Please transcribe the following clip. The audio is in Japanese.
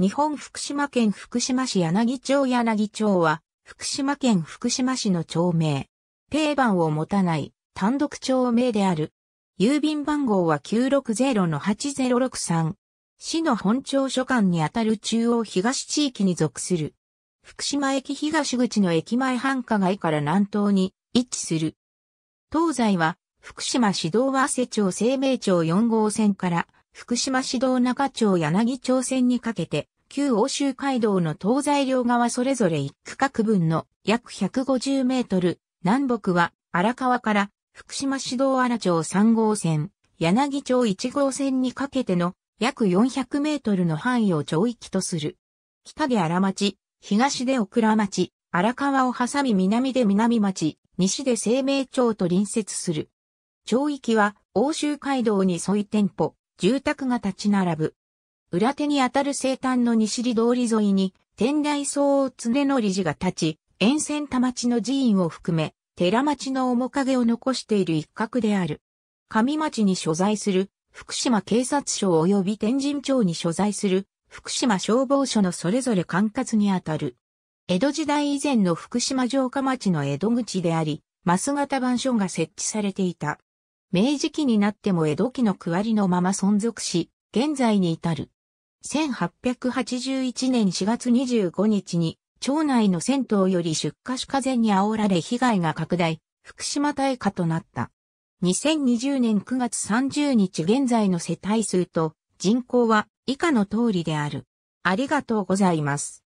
日本福島県福島市柳町柳町は、福島県福島市の町名。定番を持たない単独町名である。郵便番号は960-8063。市の本庁所管にあたる中央東地域に属する。福島駅東口の駅前繁華街から南東に位置する。東西は、福島市道和瀬町生命町4号線から福島市道中町柳町線にかけて、旧欧州街道の東西両側それぞれ一区画分の約150メートル、南北は荒川から福島市道荒町3号線、柳町1号線にかけての約400メートルの範囲を町域とする。北で荒町、東で奥良町、荒川を挟み南で南町、西で生命町と隣接する。町域は、欧州街道に沿い店舗、住宅が立ち並ぶ。裏手にあたる西端の西里通り沿いに、天台宗常の理事が立ち、沿線田町の寺院を含め、寺町の面影を残している一角である。上町に所在する福島警察署及び天神町に所在する福島消防署のそれぞれ管轄にあたる。江戸時代以前の福島城下町の江戸口であり、マス型番所が設置されていた。明治期になっても江戸期の区割りのまま存続し、現在に至る。1881年4月25日に、町内の銭湯より出火し風に煽られ被害が拡大、福島大火となった。2020年9月30日現在の世帯数と人口は以下の通りである。ありがとうございます。